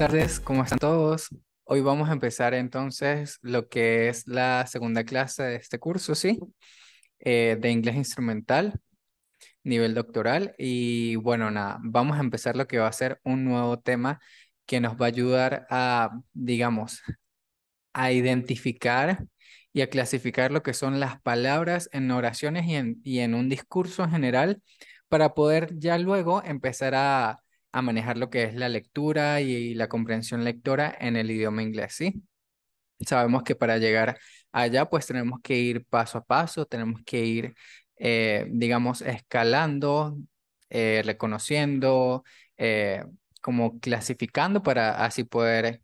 tardes, ¿cómo están todos? Hoy vamos a empezar entonces lo que es la segunda clase de este curso, ¿sí? Eh, de inglés instrumental, nivel doctoral. Y bueno, nada, vamos a empezar lo que va a ser un nuevo tema que nos va a ayudar a, digamos, a identificar y a clasificar lo que son las palabras en oraciones y en, y en un discurso en general para poder ya luego empezar a a manejar lo que es la lectura y la comprensión lectora en el idioma inglés, ¿sí? Sabemos que para llegar allá, pues tenemos que ir paso a paso, tenemos que ir, eh, digamos, escalando, eh, reconociendo, eh, como clasificando para así poder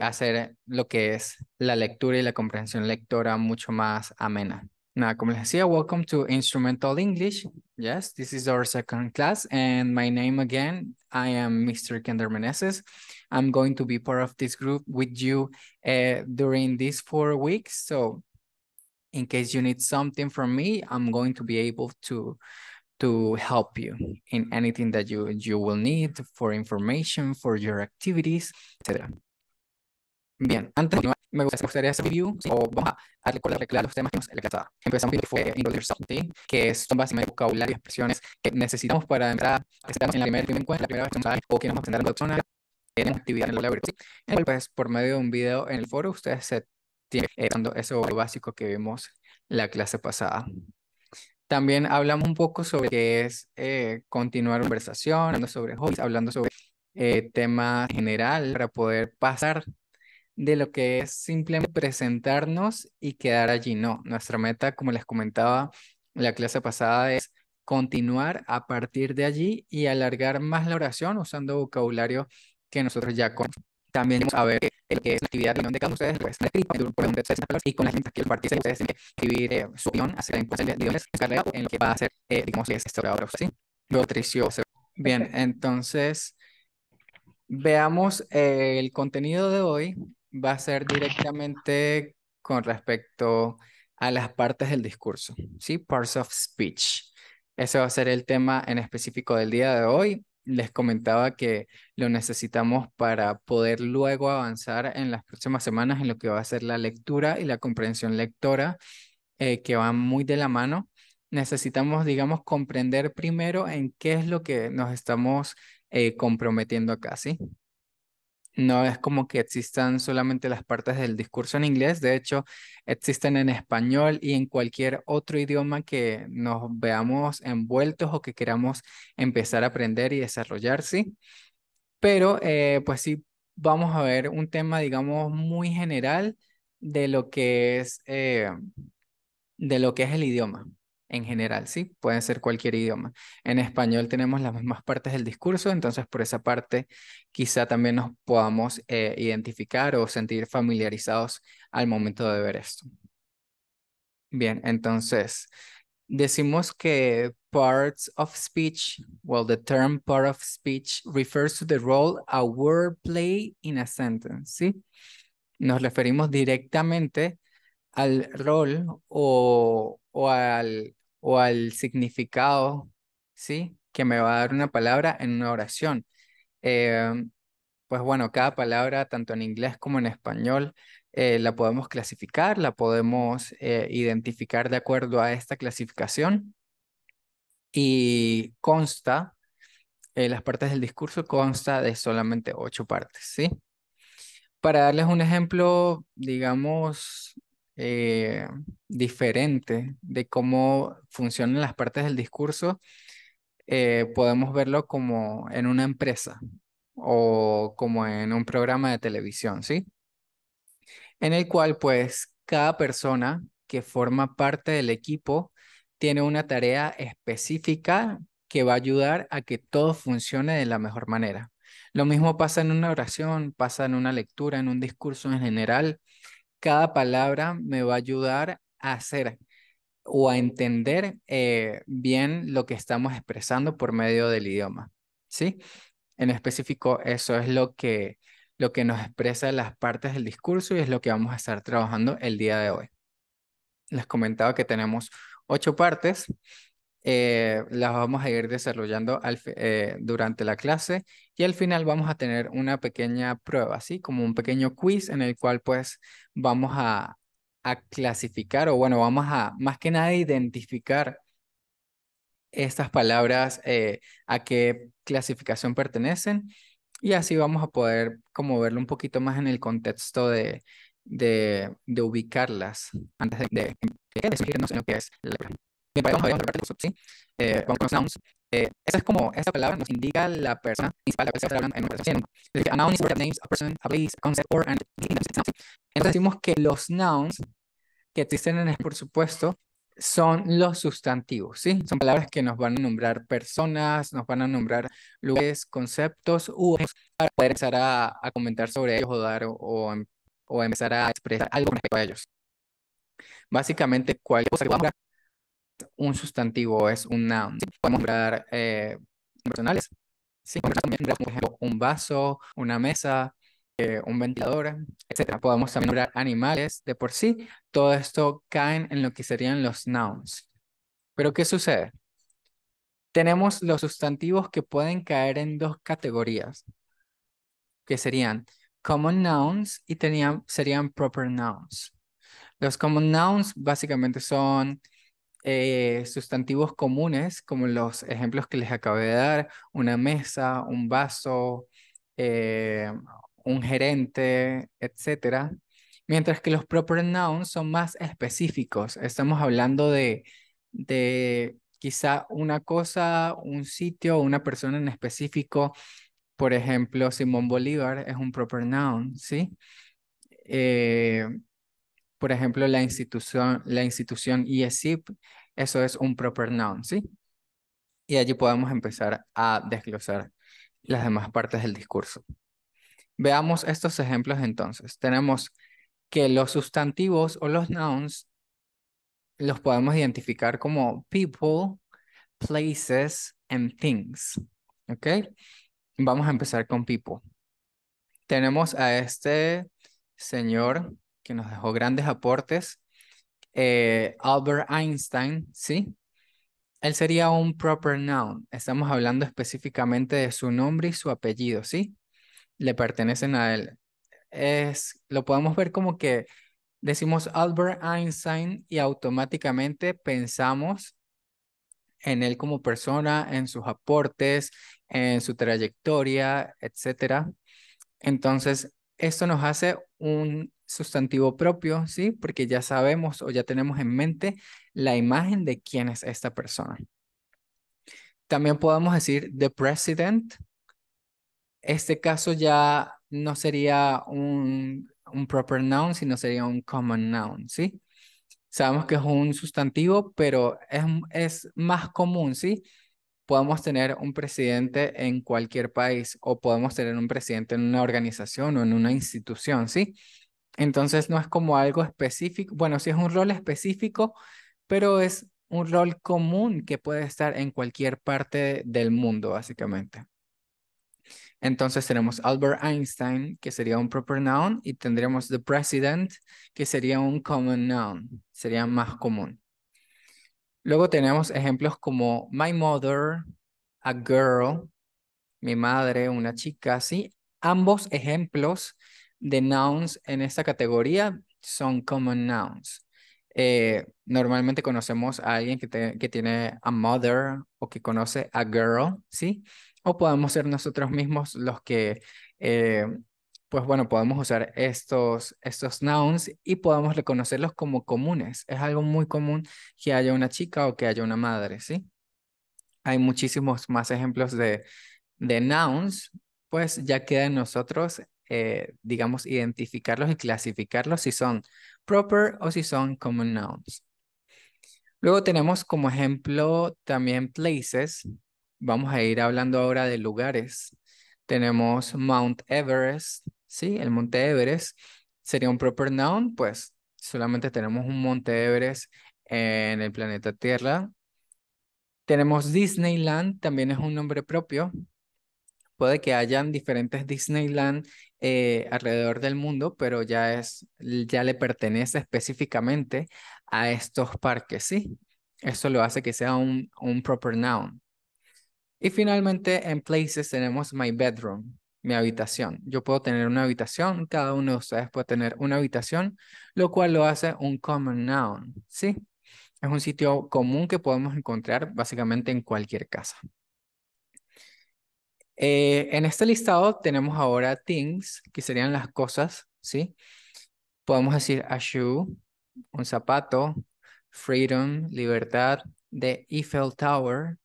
hacer lo que es la lectura y la comprensión lectora mucho más amena. Nada, como les decía, welcome to Instrumental English. Yes, this is our second class and my name again, I am Mr. Kender Meneses. I'm going to be part of this group with you uh, during these four weeks. So in case you need something from me, I'm going to be able to to help you in anything that you, you will need for information, for your activities, etc. Bien, antes de me gustaría hacer review ¿sí? o vamos a, recordar, recordar los temas que nos en la clase empezamos que fue Enroll que es que son básicamente vocabulario y expresiones que necesitamos para entrar estamos en la primera en la primera vez o que nos vamos a en la persona en actividad en el laboratorio ¿sí? en el cual, pues por medio de un video en el foro ustedes se tienen eh, dando eso básico que vimos la clase pasada también hablamos un poco sobre qué es eh, continuar conversación hablando sobre hobbies hablando sobre eh, tema general para poder pasar de lo que es simplemente presentarnos y quedar allí. No, nuestra meta, como les comentaba en la clase pasada, es continuar a partir de allí y alargar más la oración usando vocabulario que nosotros ya conocemos. También vamos a ver lo eh, que es la actividad de de cada ustedes, pues, y con la gente que participen, ustedes tienen que escribir eh, su opinión acerca de la en lo que va a ser, eh, digamos, es este orador, ¿sí? lo Tricio. Bien, entonces, veamos el contenido de hoy va a ser directamente con respecto a las partes del discurso, ¿sí? Parts of speech. Ese va a ser el tema en específico del día de hoy. Les comentaba que lo necesitamos para poder luego avanzar en las próximas semanas en lo que va a ser la lectura y la comprensión lectora, eh, que van muy de la mano. Necesitamos, digamos, comprender primero en qué es lo que nos estamos eh, comprometiendo acá, ¿sí? no es como que existan solamente las partes del discurso en inglés, de hecho, existen en español y en cualquier otro idioma que nos veamos envueltos o que queramos empezar a aprender y desarrollar, ¿sí? Pero eh, pues sí, vamos a ver un tema, digamos, muy general de lo que es, eh, de lo que es el idioma en general, ¿sí? Pueden ser cualquier idioma. En español tenemos las mismas partes del discurso, entonces por esa parte quizá también nos podamos eh, identificar o sentir familiarizados al momento de ver esto. Bien, entonces decimos que parts of speech, well, the term part of speech refers to the role a word play in a sentence, ¿sí? Nos referimos directamente al rol o, o al, o al significado, ¿sí? Que me va a dar una palabra en una oración. Em, pues bueno, cada palabra, tanto en inglés como en español, eh, la podemos clasificar, la podemos eh, identificar de acuerdo a esta clasificación y consta, eh, las partes del discurso consta de solamente ocho partes, ¿sí? Para darles un ejemplo, digamos, eh, diferente de cómo funcionan las partes del discurso, eh, podemos verlo como en una empresa o como en un programa de televisión, ¿sí? En el cual pues cada persona que forma parte del equipo tiene una tarea específica que va a ayudar a que todo funcione de la mejor manera. Lo mismo pasa en una oración, pasa en una lectura, en un discurso en general cada palabra me va a ayudar a hacer o a entender eh, bien lo que estamos expresando por medio del idioma, ¿sí? En específico, eso es lo que, lo que nos expresa las partes del discurso y es lo que vamos a estar trabajando el día de hoy. Les comentaba que tenemos ocho partes las vamos a ir desarrollando durante la clase y al final vamos a tener una pequeña prueba, así como un pequeño quiz en el cual pues vamos a, a clasificar o bueno, vamos a más que nada identificar estas palabras, a qué clasificación pertenecen y así vamos a poder como verlo un poquito más en el contexto de, de, ubicarlas antes de, de, de lo que es la Bien, vamos a ver, vamos a ver subs, ¿sí? Eh, vamos con los nouns. Eh, esa es como, esa palabra nos indica la persona principal la la que se hablando en una conversación. Es decir, a noun is names a person, a place, a concept, or an Entonces decimos que los nouns que existen en el, por supuesto, son los sustantivos, ¿sí? Son palabras que nos van a nombrar personas, nos van a nombrar lugares, conceptos u para poder empezar a, comentar sobre ellos o dar o, o, em, empezar a expresar algo respecto a ellos. Básicamente, cualquier cosa que vamos a un sustantivo es un noun. podemos nombrar eh, personales. podemos por ejemplo, un vaso, una mesa, eh, un ventilador, etc. Podemos también nombrar animales de por sí. Todo esto cae en lo que serían los nouns. Pero ¿qué sucede? Tenemos los sustantivos que pueden caer en dos categorías, que serían common nouns y serían proper nouns. Los common nouns básicamente son eh, sustantivos comunes, como los ejemplos que les acabo de dar, una mesa, un vaso, eh, un gerente, etc. Mientras que los proper nouns son más específicos. Estamos hablando de, de quizá una cosa, un sitio, una persona en específico. Por ejemplo, Simón Bolívar es un proper noun, ¿sí? Eh, por ejemplo, la institución, la institución e eso es un proper noun, ¿sí? Y allí podemos empezar a desglosar las demás partes del discurso. Veamos estos ejemplos entonces. Tenemos que los sustantivos o los nouns los podemos identificar como people, places, and things. ¿Ok? Vamos a empezar con people. Tenemos a este señor que nos dejó grandes aportes, eh, Albert Einstein, ¿sí? Él sería un proper noun. Estamos hablando específicamente de su nombre y su apellido, ¿sí? Le pertenecen a él. Es, lo podemos ver como que decimos Albert Einstein y automáticamente pensamos en él como persona, en sus aportes, en su trayectoria, etcétera. Entonces, esto nos hace un sustantivo propio, ¿sí? Porque ya sabemos o ya tenemos en mente la imagen de quién es esta persona. También podemos decir the president. Este caso ya no sería un, proper noun, sino sería un common noun, ¿sí? Sabemos que es un sustantivo, pero es, es más común, ¿sí? podemos tener un presidente en cualquier país o podemos tener un presidente en una organización o en una institución, ¿sí? Entonces no es como algo específico, bueno, sí es un rol específico, pero es un rol común que puede estar en cualquier parte del mundo, básicamente. Entonces tenemos Albert Einstein, que sería un proper noun, y tendríamos the president, que sería un common noun, sería más común. Luego tenemos ejemplos como my mother, a girl, mi madre, una chica, ¿sí? Ambos ejemplos de nouns en esta categoría son common nouns. Eh, normalmente conocemos a alguien que, tiene a mother o que conoce a girl, ¿sí? O podemos ser nosotros mismos los que, eh, pues bueno, podemos usar estos, estos nouns y podemos reconocerlos como comunes. Es algo muy común que haya una chica o que haya una madre, ¿sí? Hay muchísimos más ejemplos de, de nouns, pues ya queda en nosotros eh, digamos, identificarlos y clasificarlos si son proper o si son common nouns. Luego tenemos como ejemplo también places. Vamos a ir hablando ahora de lugares. Tenemos Mount Everest, ¿sí? El Monte Everest sería un proper noun, pues solamente tenemos un Monte Everest en el planeta Tierra. Tenemos Disneyland, también es un nombre propio. Puede que hayan diferentes Disneyland eh, alrededor del mundo, pero ya, es, ya le pertenece específicamente a estos parques, ¿sí? Eso lo hace que sea un, un proper noun. Y finalmente en places tenemos my bedroom, mi habitación. Yo puedo tener una habitación, cada uno de ustedes puede tener una habitación, lo cual lo hace un common noun, ¿sí? Es un sitio común que podemos encontrar básicamente en cualquier casa. Eh, en este listado tenemos ahora things, que serían las cosas, ¿sí? Podemos decir a shoe, un zapato, freedom, libertad, the Eiffel Tower,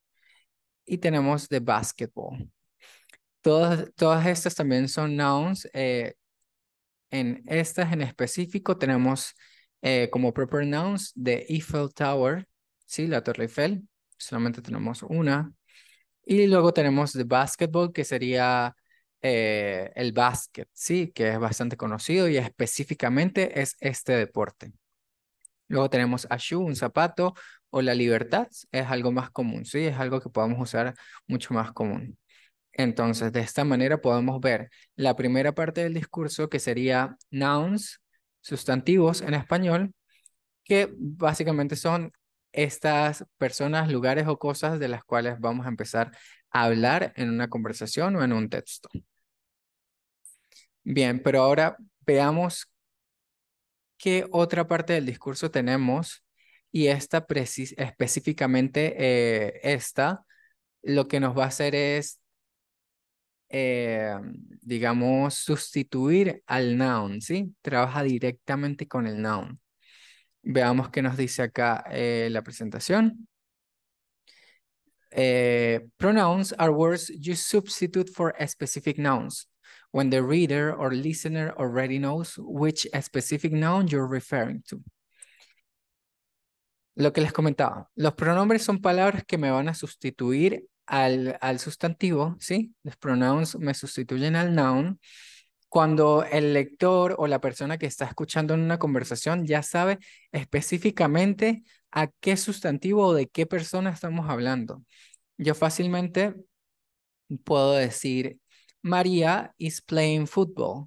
y tenemos the basketball. Todas, estas también son nouns. Eh, en estas en específico tenemos eh, como proper nouns the Eiffel Tower, ¿sí? La Torre Eiffel. Solamente tenemos una. Y luego tenemos de basketball, que sería eh, el básquet, sí, que es bastante conocido y específicamente es este deporte. Luego tenemos a shoe, un zapato, o la libertad, es algo más común, sí, es algo que podemos usar mucho más común. Entonces, de esta manera podemos ver la primera parte del discurso que sería nouns, sustantivos en español, que básicamente son estas personas, lugares o cosas de las cuales vamos a empezar a hablar en una conversación o en un texto. Bien, pero ahora veamos qué otra parte del discurso tenemos y esta específicamente eh, esta lo que nos va a hacer es eh, digamos sustituir al noun, ¿sí? Trabaja directamente con el noun. Veamos qué nos dice acá eh, la presentación. Eh, pronouns are words you substitute for specific nouns when the reader or listener already knows which specific noun you're referring to. Lo que les comentaba, los pronombres son palabras que me van a sustituir al, al sustantivo, ¿sí? Los pronouns me sustituyen al noun cuando el lector o la persona que está escuchando en una conversación ya sabe específicamente a qué sustantivo o de qué persona estamos hablando. Yo fácilmente puedo decir, María is playing football.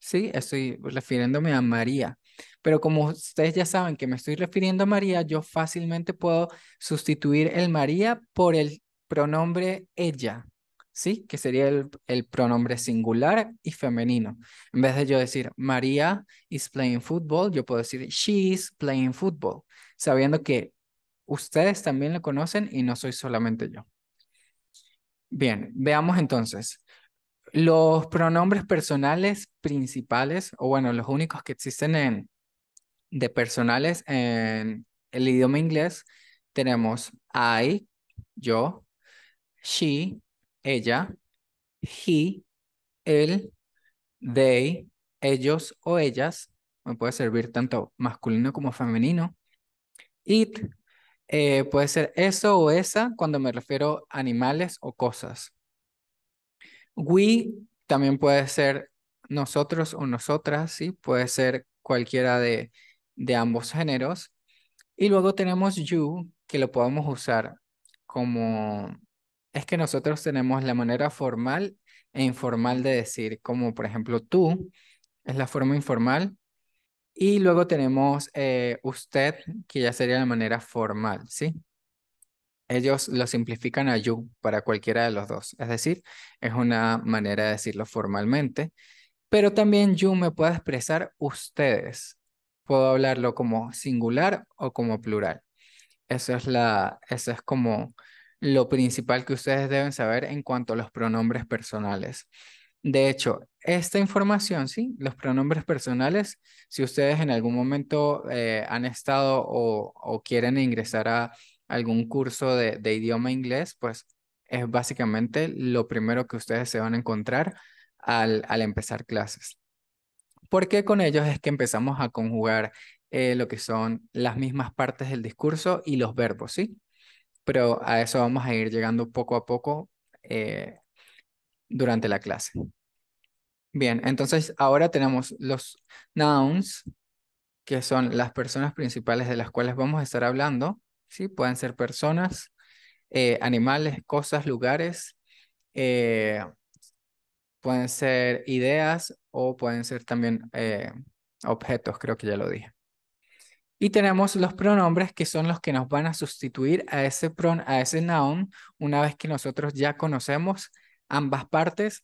Sí, estoy refiriéndome a María. Pero como ustedes ya saben que me estoy refiriendo a María, yo fácilmente puedo sustituir el María por el pronombre ella. ¿sí? Que sería el, pronombre singular y femenino. En vez de yo decir María is playing football, yo puedo decir she is playing football, sabiendo que ustedes también lo conocen y no soy solamente yo. Bien, veamos entonces. Los pronombres personales principales, o bueno, los únicos que existen en, de personales en el idioma inglés, tenemos I, yo, she, ella, he, él, they, ellos o ellas, me puede servir tanto masculino como femenino. It eh, puede ser eso o esa cuando me refiero a animales o cosas. We también puede ser nosotros o nosotras, puede ser cualquiera de, de ambos géneros. Y luego tenemos you, que lo podemos usar como es que nosotros tenemos la manera formal e informal de decir, como por ejemplo tú, es la forma informal, y luego tenemos eh, usted, que ya sería la manera formal, ¿sí? Ellos lo simplifican a you para cualquiera de los dos, es decir, es una manera de decirlo formalmente, pero también you me puede expresar ustedes, puedo hablarlo como singular o como plural. Eso es la, eso es como lo principal que ustedes deben saber en cuanto a los pronombres personales. De hecho, esta información, sí, los pronombres personales, si ustedes en algún momento eh, han estado o, quieren ingresar a algún curso de, idioma inglés, pues es básicamente lo primero que ustedes se van a encontrar al, empezar clases. Porque con ellos es que empezamos a conjugar eh, lo que son las mismas partes del discurso y los verbos, ¿sí? pero a eso vamos a ir llegando poco a poco eh, durante la clase. Bien, entonces ahora tenemos los nouns, que son las personas principales de las cuales vamos a estar hablando, ¿sí? Pueden ser personas, eh, animales, cosas, lugares, eh, pueden ser ideas o pueden ser también objetos, creo que ya lo dije. Y tenemos los pronombres que son los que nos van a sustituir a ese pron, a ese noun, una vez que nosotros ya conocemos ambas partes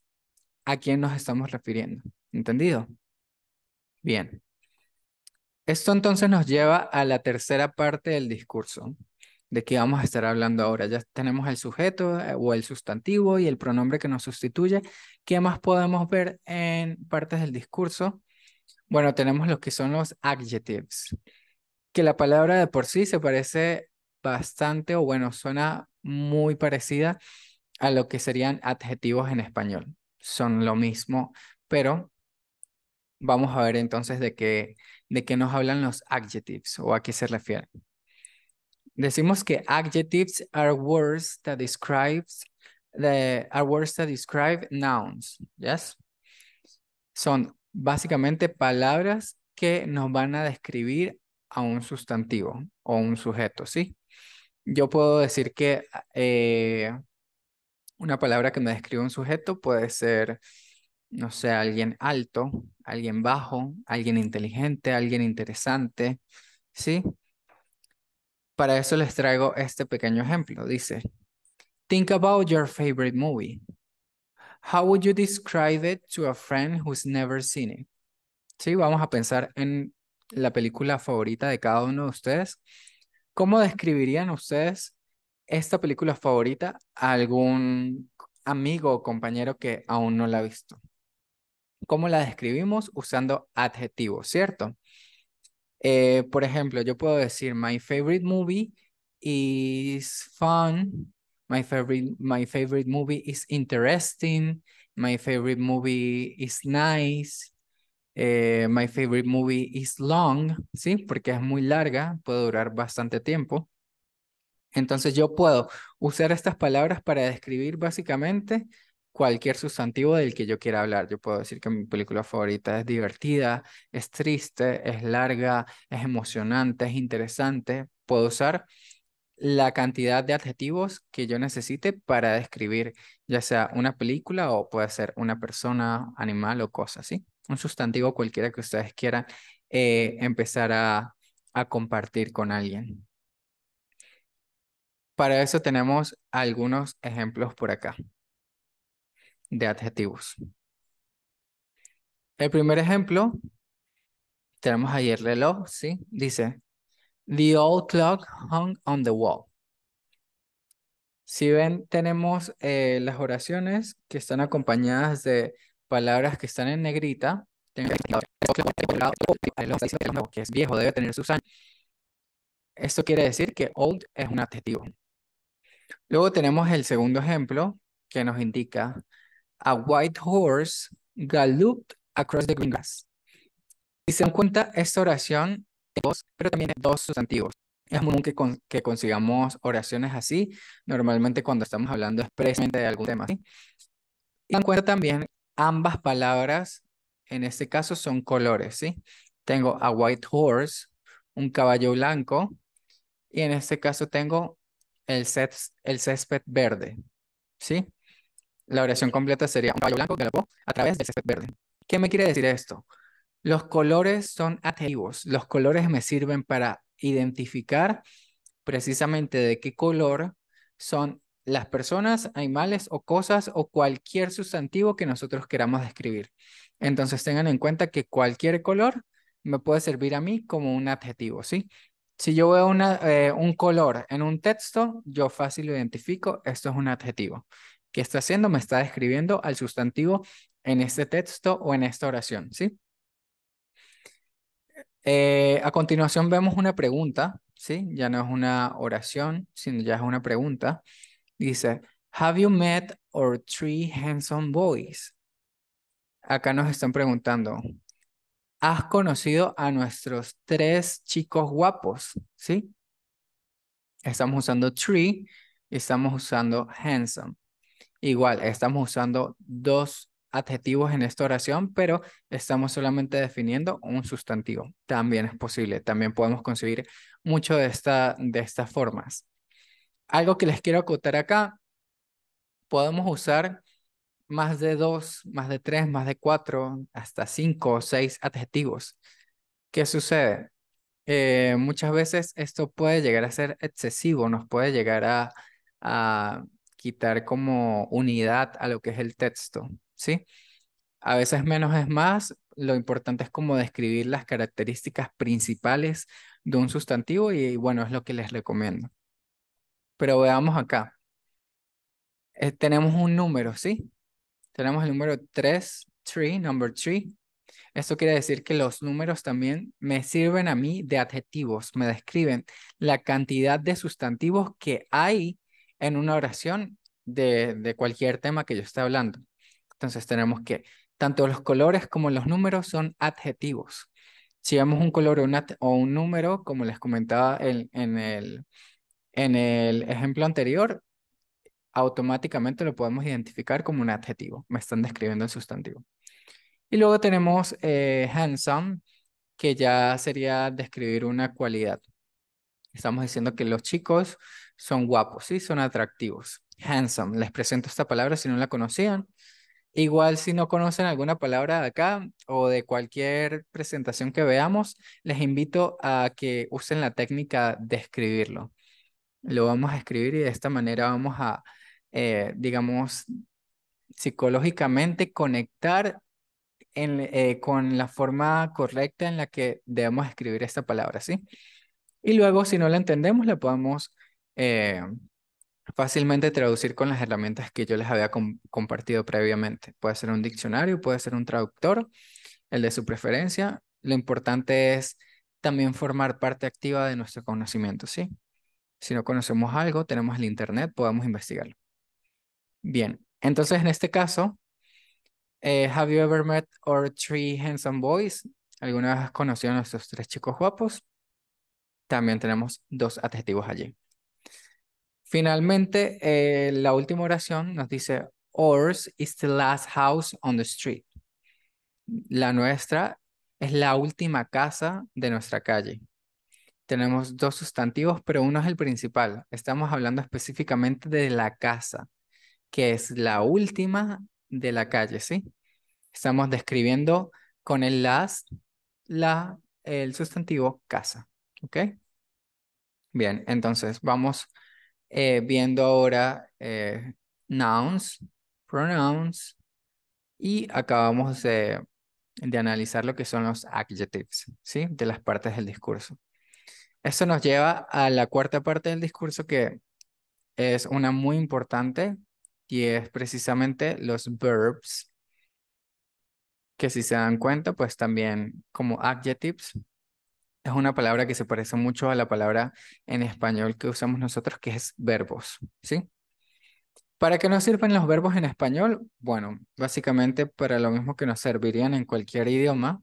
a quién nos estamos refiriendo. ¿Entendido? Bien. Esto entonces nos lleva a la tercera parte del discurso de qué vamos a estar hablando ahora. Ya tenemos el sujeto eh, o el sustantivo y el pronombre que nos sustituye. ¿Qué más podemos ver en partes del discurso? Bueno, tenemos los que son los adjectives que la palabra de por sí se parece bastante, o bueno, suena muy parecida a lo que serían adjetivos en español. Son lo mismo, pero vamos a ver entonces de qué, de qué nos hablan los adjectives o a qué se refieren. Decimos que adjectives are words that describes the, are words that describe nouns, yes? Son básicamente palabras que nos van a describir a un sustantivo o un sujeto, ¿sí? Yo puedo decir que eh, una palabra que me describe un sujeto puede ser, no sé, alguien alto, alguien bajo, alguien inteligente, alguien interesante, ¿sí? Para eso les traigo este pequeño ejemplo. Dice, think about your favorite movie. How would you describe it to a friend who's never seen it? Sí, vamos a pensar en la película favorita de cada uno de ustedes. ¿Cómo describirían ustedes esta película favorita a algún amigo o compañero que aún no la ha visto? ¿Cómo la describimos? Usando adjetivos, ¿cierto? Eh, por ejemplo, yo puedo decir, my favorite movie is fun, my favorite, my favorite movie is interesting, my favorite movie is nice, eh, my favorite movie is long, ¿sí? Porque es muy larga, puede durar bastante tiempo. Entonces yo puedo usar estas palabras para describir básicamente cualquier sustantivo del que yo quiera hablar. Yo puedo decir que mi película favorita es divertida, es triste, es larga, es emocionante, es interesante. Puedo usar la cantidad de adjetivos que yo necesite para describir ya sea una película o puede ser una persona, animal o cosa, ¿sí? un sustantivo cualquiera que ustedes quieran eh, empezar a, compartir con alguien. Para eso tenemos algunos ejemplos por acá de adjetivos. El primer ejemplo, tenemos ahí el reloj, ¿sí? Dice, The old clock hung on the wall. Si ven, tenemos eh, las oraciones que están acompañadas de palabras que están en negrita, que es viejo, debe tener sus años. Esto quiere decir que old es un adjetivo. Luego tenemos el segundo ejemplo que nos indica a white horse galloped across the green grass. Si se dan cuenta, esta oración dos, pero también dos sustantivos. Es común que, que, consigamos oraciones así, normalmente cuando estamos hablando expresamente de algún tema. ¿sí? Y dan cuenta también ambas palabras, en este caso, son colores, ¿sí? Tengo a white horse, un caballo blanco, y en este caso tengo el, césped, el césped verde, ¿sí? La oración completa sería un caballo blanco galopó a través del césped verde. ¿Qué me quiere decir esto? Los colores son adjetivos. Los colores me sirven para identificar precisamente de qué color son las personas, animales o cosas o cualquier sustantivo que nosotros queramos describir. Entonces tengan en cuenta que cualquier color me puede servir a mí como un adjetivo, ¿sí? Si yo veo eh, un color en un texto, yo fácil lo identifico, esto es un adjetivo. ¿Qué está haciendo? Me está describiendo al sustantivo en este texto o en esta oración, ¿sí? Eh, a continuación vemos una pregunta, ¿sí? Ya no es una oración, sino ya es una pregunta. Dice, have you met or three handsome boys? Acá nos están preguntando, ¿has conocido a nuestros tres chicos guapos? ¿Sí? Estamos usando tree y estamos usando handsome. Igual, estamos usando dos adjetivos en esta oración, pero estamos solamente definiendo un sustantivo. También es posible, también podemos conseguir mucho de, esta, de estas formas. Algo que les quiero acotar acá, podemos usar más de dos, más de tres, más de cuatro, hasta cinco o seis adjetivos. ¿Qué sucede? Eh, muchas veces esto puede llegar a ser excesivo, nos puede llegar a, a quitar como unidad a lo que es el texto, ¿sí? A veces menos es más, lo importante es como describir las características principales de un sustantivo y bueno, es lo que les recomiendo. Pero veamos acá. Eh, tenemos un número, ¿sí? Tenemos el número 3, 3, number 3. Esto quiere decir que los números también me sirven a mí de adjetivos, me describen la cantidad de sustantivos que hay en una oración de, cualquier tema que yo esté hablando. Entonces tenemos que tanto los colores como los números son adjetivos. Si vemos un color o, un número, como les comentaba en, el, en el ejemplo anterior, automáticamente lo podemos identificar como un adjetivo. Me están describiendo el sustantivo. Y luego tenemos eh, handsome, que ya sería describir una cualidad. Estamos diciendo que los chicos son guapos, ¿sí? son atractivos. Handsome, les presento esta palabra si no la conocían. Igual si no conocen alguna palabra de acá o de cualquier presentación que veamos, les invito a que usen la técnica de escribirlo lo vamos a escribir y de esta manera vamos a, eh, digamos, psicológicamente conectar eh, con la forma correcta en la que debemos escribir esta palabra, ¿sí? Y luego, si no la entendemos, la podemos eh, fácilmente traducir con las herramientas que yo les había compartido previamente. Puede ser un diccionario, puede ser un traductor, el de su preferencia. Lo importante es también formar parte activa de nuestro conocimiento, ¿sí? Si no conocemos algo, tenemos el Internet, podemos investigarlo. Bien, entonces en este caso, eh, ¿Have you ever met our three handsome boys? ¿Alguna vez has conocido a nuestros tres chicos guapos? También tenemos dos adjetivos allí. Finalmente, eh, la última oración nos dice, Ours is the last house on the street. La nuestra es la última casa de nuestra calle tenemos dos sustantivos, pero uno es el principal. Estamos hablando específicamente de la casa, que es la última de la calle, ¿sí? Estamos describiendo con el last la, el sustantivo casa, ¿ok? Bien, entonces vamos eh, viendo ahora eh, nouns, pronouns, y acabamos de, de analizar lo que son los adjectives, ¿sí? De las partes del discurso. Eso nos lleva a la cuarta parte del discurso que es una muy importante y es precisamente los verbs, que si se dan cuenta, pues también como adjectives, es una palabra que se parece mucho a la palabra en español que usamos nosotros, que es verbos, ¿sí? ¿Para qué nos sirven los verbos en español? Bueno, básicamente para lo mismo que nos servirían en cualquier idioma,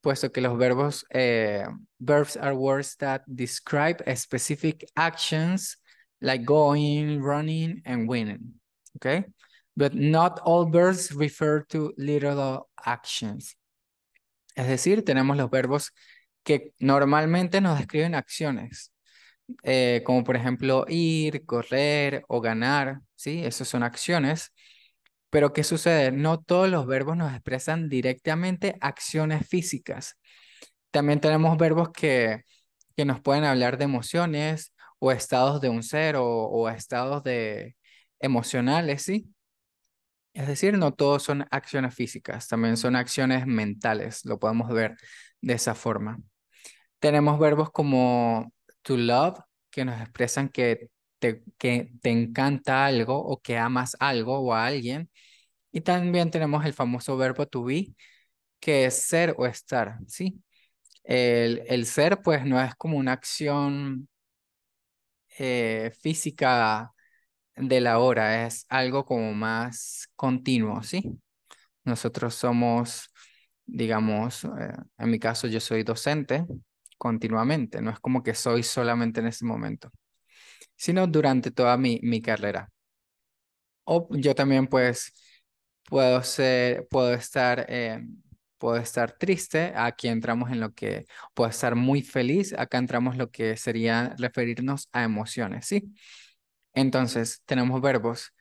puesto que los verbos eh, verbs are words that describe specific actions like going, running, and winning. Okay, but not all verbs refer to literal actions. Es decir, tenemos los verbos que normalmente nos describen acciones, eh, como por ejemplo ir, correr o ganar. Sí, esas son acciones pero ¿qué sucede? No todos los verbos nos expresan directamente acciones físicas. También tenemos verbos que, que nos pueden hablar de emociones o estados de un ser o, o estados de emocionales, ¿sí? Es decir, no todos son acciones físicas, también son acciones mentales, lo podemos ver de esa forma. Tenemos verbos como to love, que nos expresan que que te encanta algo o que amas algo o a alguien. Y también tenemos el famoso verbo to be, que es ser o estar, ¿sí? El, ser, pues, no es como una acción eh, física de la hora, es algo como más continuo, ¿sí? Nosotros somos, digamos, eh, en mi caso yo soy docente continuamente, no es como que soy solamente en ese momento sino durante toda mi, mi carrera. O yo también pues puedo ser, puedo estar, em, puedo estar triste, aquí entramos en lo que, puedo estar muy feliz, acá entramos lo que sería referirnos a emociones, ¿sí? Entonces, tenemos verbos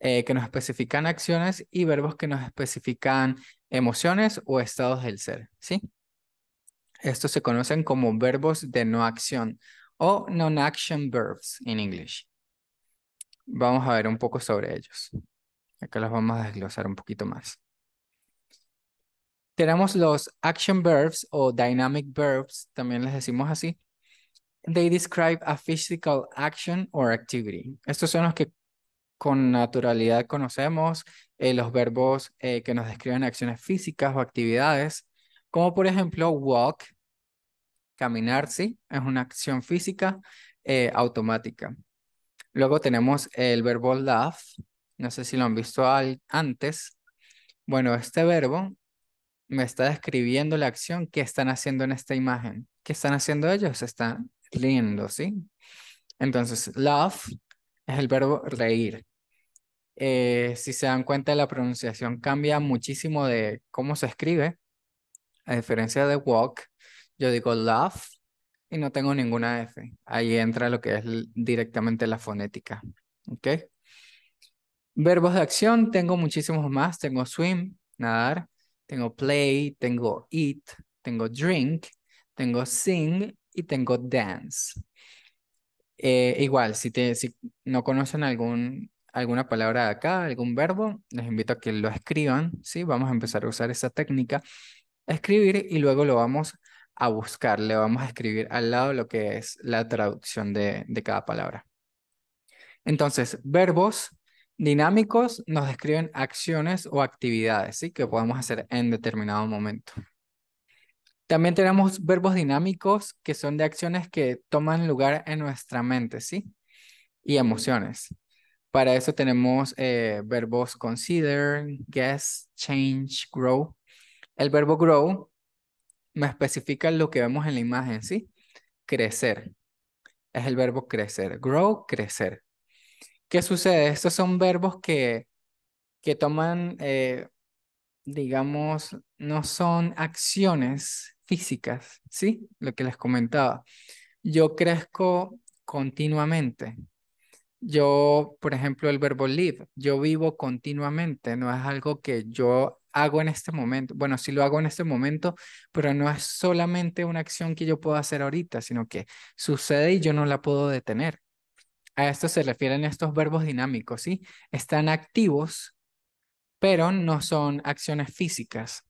eh, que nos especifican acciones y verbos que nos especifican emociones o estados del ser, ¿sí? Estos se conocen como verbos de no acción o non-action verbs en English. Vamos a ver un poco sobre ellos. Acá los vamos a desglosar un poquito más. Tenemos los action verbs o dynamic verbs, también les decimos así. They describe a physical action or activity. Estos son los que con naturalidad conocemos, eh, los verbos eh, que nos describen acciones físicas o actividades, como por ejemplo walk, Caminar, sí, es una acción física eh, automática. Luego tenemos el verbo laugh. No sé si lo han visto antes. Bueno, este verbo me está describiendo la acción que están haciendo en esta imagen. ¿Qué están haciendo ellos? Están riendo, ¿sí? Entonces, laugh es el verbo reír. Eh, si se dan cuenta, la pronunciación cambia muchísimo de cómo se escribe. A diferencia de walk, yo digo love y no tengo ninguna F. Ahí entra lo que es directamente la fonética. Verbos de acción, tengo muchísimos más. Tengo swim, nadar. Tengo play, tengo eat, tengo drink, tengo sing y tengo dance. Eh, igual, si, si no conocen algún, alguna palabra de acá, algún verbo, les invito a que lo escriban. ¿sí? Vamos a empezar a usar esa técnica. Escribir y luego lo vamos a a buscar, le vamos a escribir al lado lo que es la traducción de, cada palabra. Entonces, verbos dinámicos nos describen acciones o actividades ¿sí? que podemos hacer en determinado momento. También tenemos verbos dinámicos que son de acciones que toman lugar en nuestra mente, ¿sí? Y emociones. Para eso tenemos eh, verbos consider, guess, change, grow. El verbo grow me especifica lo que vemos en la imagen, ¿sí? Crecer. Es el verbo crecer. Grow, crecer. ¿Qué sucede? Estos son verbos que, que toman, eh, digamos, no son acciones físicas, ¿sí? Lo que les comentaba. Yo crezco continuamente. Yo, por ejemplo, el verbo live, yo vivo continuamente, no es algo que yo hago en este momento. Bueno, sí lo hago en este momento, pero no es solamente una acción que yo puedo hacer ahorita, sino que sucede y yo no la puedo detener. A esto se refieren estos verbos dinámicos, ¿sí? Están activos, pero no son acciones físicas.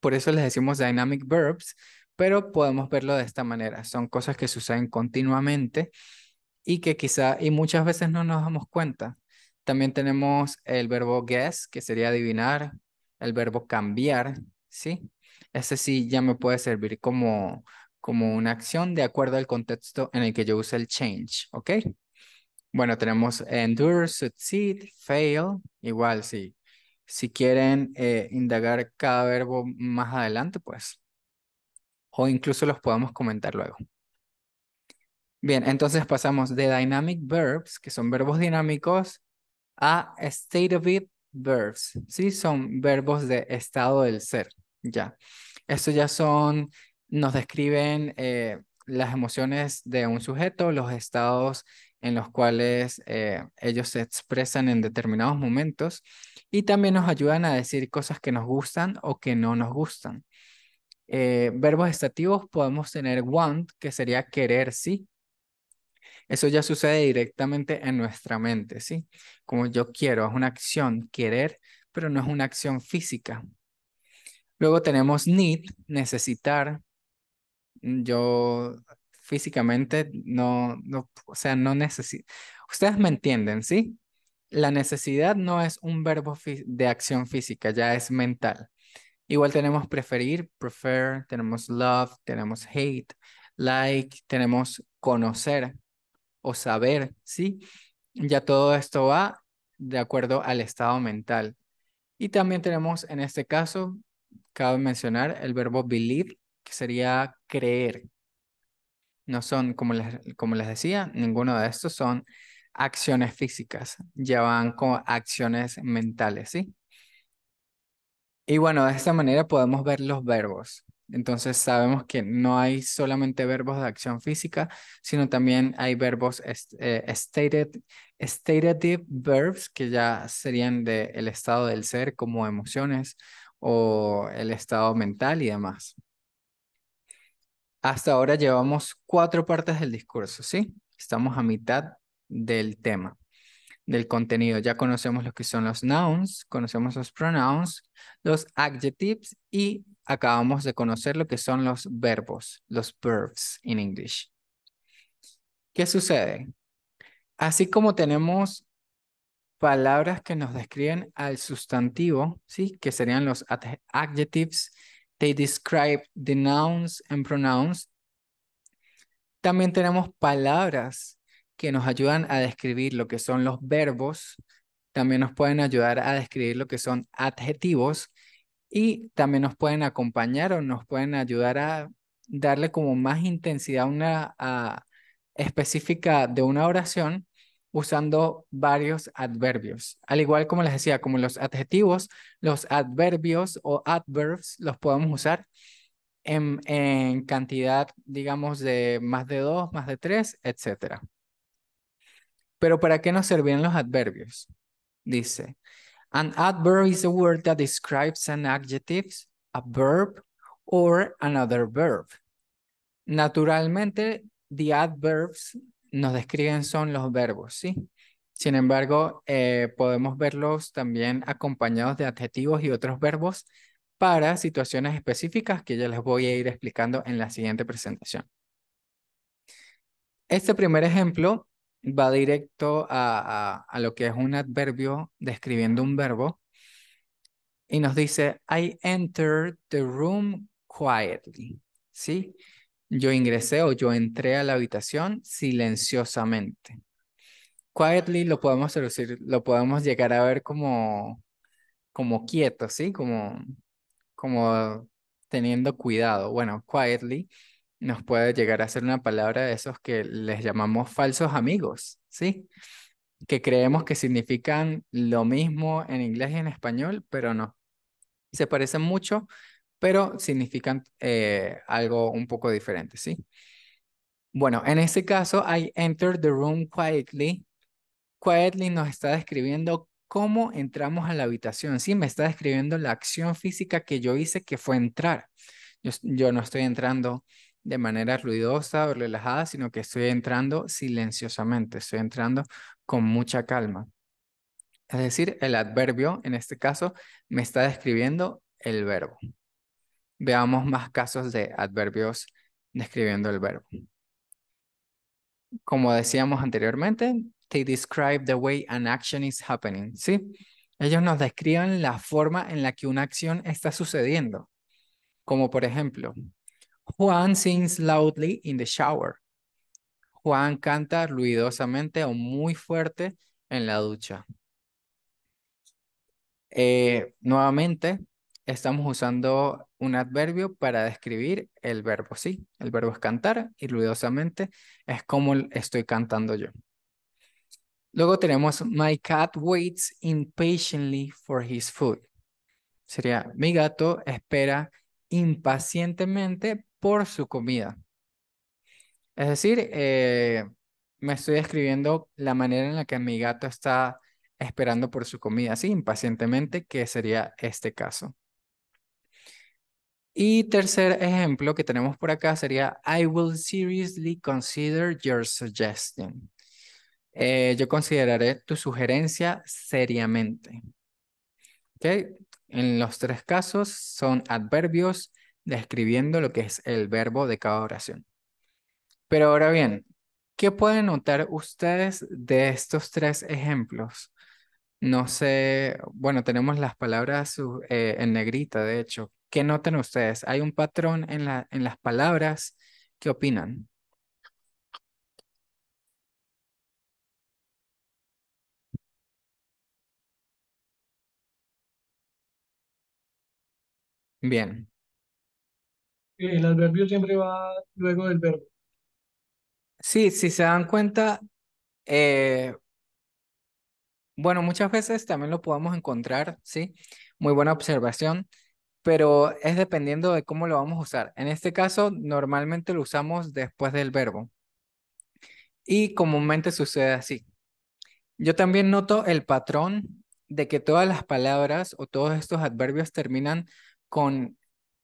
Por eso les decimos dynamic verbs, pero podemos verlo de esta manera. Son cosas que suceden continuamente y que quizá, y muchas veces no nos damos cuenta. También tenemos el verbo guess, que sería adivinar, el verbo cambiar, ¿sí? Ese sí ya me puede servir como, como una acción de acuerdo al contexto en el que yo use el change, ¿ok? Bueno, tenemos endure, succeed, fail, igual, sí. Si quieren eh, indagar cada verbo más adelante, pues, o incluso los podemos comentar luego. Bien, entonces pasamos de dynamic verbs, que son verbos dinámicos, a state of it verbs, ¿sí? Son verbos de estado del ser, ya. Estos ya son, nos describen eh, las emociones de un sujeto, los estados en los cuales eh, ellos se expresan en determinados momentos y también nos ayudan a decir cosas que nos gustan o que no nos gustan. Eh, verbos estativos podemos tener want, que sería querer, sí, eso ya sucede directamente en nuestra mente, ¿sí? Como yo quiero, es una acción, querer, pero no es una acción física. Luego tenemos need, necesitar. Mm, yo físicamente no, o sea, no necesito. Ustedes me entienden, ¿sí? La necesidad no es un verbo de acción física, ya es mental. Igual tenemos preferir, prefer, tenemos love, tenemos hate, like, tenemos conocer o saber, ¿sí? Ya todo esto va de acuerdo al estado mental. Y también tenemos en este caso, cabe mencionar el verbo believe, que sería creer. No son, como les, como les decía, ninguno de estos son acciones físicas, ya van con acciones mentales, ¿sí? Y bueno, de esta manera podemos ver los verbos. Entonces sabemos que no hay solamente verbos de acción física, sino también hay verbos eh, stated, verbs, que ya serían del el estado del ser, como emociones o el estado mental y demás. Hasta ahora llevamos cuatro partes del discurso, ¿sí? Estamos a mitad del tema, del contenido. Ya conocemos lo que son los nouns, conocemos los pronouns, los adjectives y acabamos de conocer lo que son los verbos, los verbs en in English. ¿Qué sucede? Así como tenemos palabras que nos describen al sustantivo, ¿sí? que serían los adjectives, they describe the nouns and pronouns. También tenemos palabras que nos ayudan a describir lo que son los verbos, también nos pueden ayudar a describir lo que son adjetivos y también nos pueden acompañar o nos pueden ayudar a darle como más intensidad una, a, específica de una oración usando varios adverbios. Al igual como les decía, como los adjetivos, los adverbios o adverbs los podemos usar en, en cantidad, digamos, de más de dos, más de tres, etc. Pero ¿para qué nos servían los adverbios? Dice, An adverb is a word that describes an adjective, a verb, or another verb. Naturalmente, the adverbs nos describen son los verbos, ¿sí? Sin embargo, eh, podemos verlos también acompañados de adjetivos y otros verbos para situaciones específicas que ya les voy a ir explicando en la siguiente presentación. Este primer ejemplo va directo a, a, lo que es un adverbio describiendo un verbo y nos dice, I entered the room quietly. ¿Sí? Yo ingresé o yo entré a la habitación silenciosamente. Quietly lo podemos traducir, lo podemos llegar a ver como, como quieto, ¿sí? Como, como teniendo cuidado. Bueno, quietly nos puede llegar a ser una palabra de esos que les llamamos falsos amigos, ¿sí? Que creemos que significan lo mismo en inglés y en español, pero no. Se parecen mucho, pero significan eh, algo un poco diferente, ¿sí? Bueno, en este caso, I enter the room quietly. Quietly nos está describiendo cómo entramos a la habitación, ¿sí? Me está describiendo la acción física que yo hice que fue entrar. yo no estoy entrando de manera ruidosa o relajada, sino que estoy entrando silenciosamente, estoy entrando con mucha calma. Es decir, el adverbio, en este caso, me está describiendo el verbo. Veamos más casos de adverbios describiendo el verbo. Como decíamos anteriormente, they describe the way an action is happening, Ellos nos describen la forma en la que una acción está sucediendo. Como por ejemplo, Juan sings loudly in the shower. Juan canta ruidosamente o muy fuerte en la ducha. Eh, nuevamente, estamos usando un adverbio para describir el verbo, ¿sí? El verbo es cantar y ruidosamente es como estoy cantando yo. Luego tenemos, my cat waits impatiently for his food. Sería, mi gato espera impacientemente por su comida. Es decir, eh, me estoy describiendo la manera en la que mi gato está esperando por su comida, así impacientemente, que sería este caso. Y tercer ejemplo que tenemos por acá sería, I will seriously consider your suggestion. Eh, yo consideraré tu sugerencia seriamente. ¿Okay? En los tres casos son adverbios describiendo lo que es el verbo de cada oración. Pero ahora bien, ¿qué pueden notar ustedes de estos tres ejemplos? No sé, bueno, tenemos las palabras uh, eh, en negrita, de hecho. ¿Qué notan ustedes? ¿Hay un patrón en, en las palabras? ¿Qué opinan? Bien, el adverbio siempre va luego del verbo. Sí, si se dan cuenta, eh, bueno, muchas veces también lo podemos encontrar, ¿sí? Muy buena observación, pero es dependiendo de cómo lo vamos a usar. En este caso, normalmente lo usamos después del verbo. Y comúnmente sucede así. Yo también noto el patrón de que todas las palabras o todos estos adverbios terminan con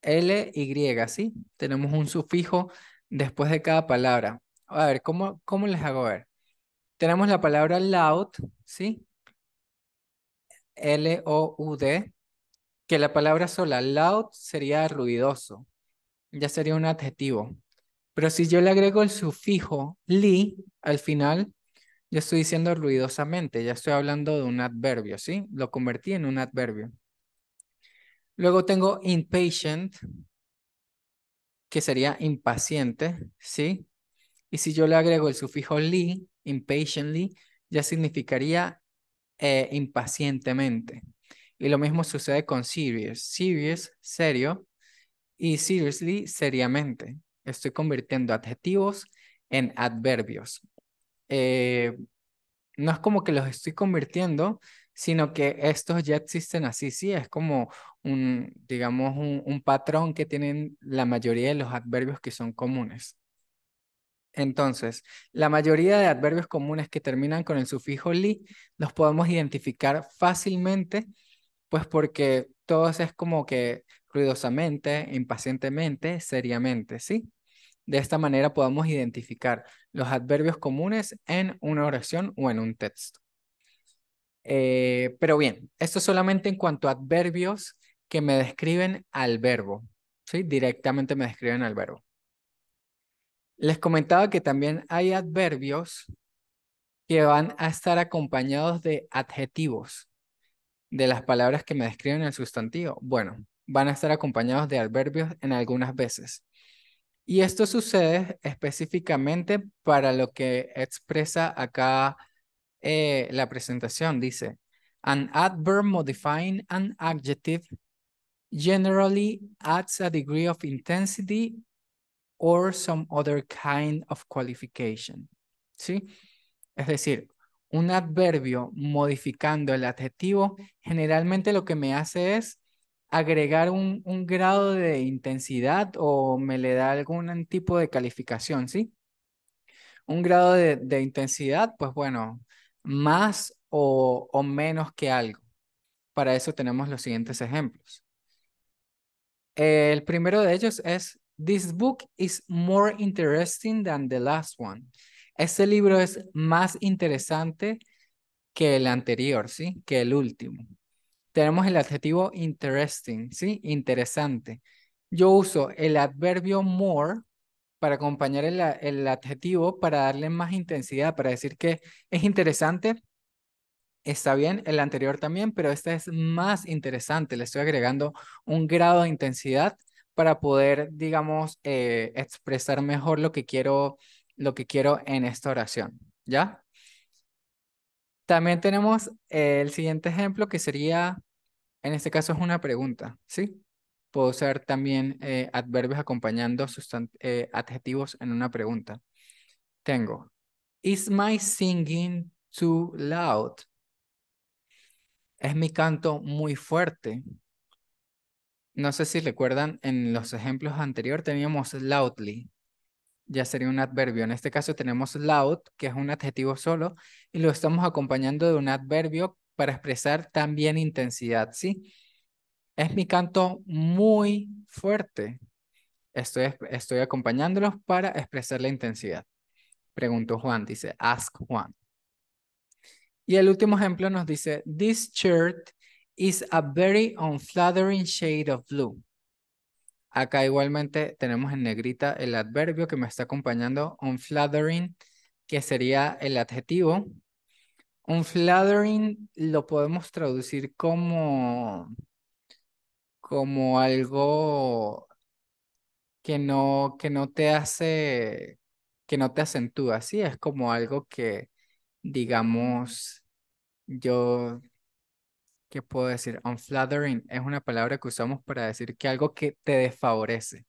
L-Y, ¿sí? Tenemos un sufijo después de cada palabra. A ver, ¿cómo, cómo les hago ver? Tenemos la palabra loud, ¿sí? L-O-U-D, que la palabra sola, loud, sería ruidoso. Ya sería un adjetivo. Pero si yo le agrego el sufijo li al final, yo estoy diciendo ruidosamente, ya estoy hablando de un adverbio, ¿sí? Lo convertí en un adverbio. Luego tengo impatient, que sería impaciente, ¿sí? Y si yo le agrego el sufijo li, impatiently, ya significaría eh, impacientemente. Y lo mismo sucede con serious. Serious, serio. Y seriously, seriamente. Estoy convirtiendo adjetivos en adverbios. Eh, no es como que los estoy convirtiendo, sino que estos ya existen así, sí, es como un, digamos, un, patrón que tienen la mayoría de los adverbios que son comunes. Entonces, la mayoría de adverbios comunes que terminan con el sufijo li los podemos identificar fácilmente, pues porque todos es como que ruidosamente, impacientemente, seriamente, ¿sí? De esta manera podamos identificar los adverbios comunes en una oración o en un texto. Eh, pero bien, esto es solamente en cuanto a adverbios que me describen al verbo, ¿sí? Directamente me describen al verbo. Les comentaba que también hay adverbios que van a estar acompañados de adjetivos de las palabras que me describen el sustantivo. Bueno, van a estar acompañados de adverbios en algunas veces. Y esto sucede específicamente para lo que expresa acá eh, la presentación. Dice, an adverb modifying an adjective generally adds a degree of intensity or some other kind of qualification. ¿Sí? Es decir, un adverbio modificando el adjetivo generalmente lo que me hace es agregar un, grado de intensidad o me le da algún tipo de calificación, ¿sí? Un grado de, intensidad, pues bueno, más o, o menos que algo. Para eso tenemos los siguientes ejemplos. El primero de ellos es, This book is more interesting than the last one. Este libro es más interesante que el anterior, ¿sí? Que el último tenemos el adjetivo interesting, ¿sí? Interesante. Yo uso el adverbio more para acompañar el, adjetivo, para darle más intensidad, para decir que es interesante, está bien, el anterior también, pero este es más interesante. Le estoy agregando un grado de intensidad para poder, digamos, eh, expresar mejor lo que quiero, lo que quiero en esta oración. ¿Ya? También tenemos eh, el siguiente ejemplo que sería, en este caso es una pregunta, ¿sí? Puedo usar también eh, adverbios acompañando eh, adjetivos en una pregunta. Tengo, ¿Is my singing too loud? ¿Es mi canto muy fuerte? No sé si recuerdan, en los ejemplos anteriores teníamos loudly, ya sería un adverbio. En este caso tenemos loud, que es un adjetivo solo, y lo estamos acompañando de un adverbio para expresar también intensidad, ¿sí? Es mi canto muy fuerte. Estoy, estoy acompañándolos para expresar la intensidad. Pregunto Juan, dice, ask Juan. Y el último ejemplo nos dice, this shirt is a very unflattering shade of blue. Acá igualmente tenemos en negrita el adverbio que me está acompañando, un flattering que sería el adjetivo. Un flattering lo podemos traducir como, como algo que no, que no te hace, que no te acentúa, sí, es como algo que, digamos, yo ¿qué puedo decir? Unflattering es una palabra que usamos para decir que algo que te desfavorece,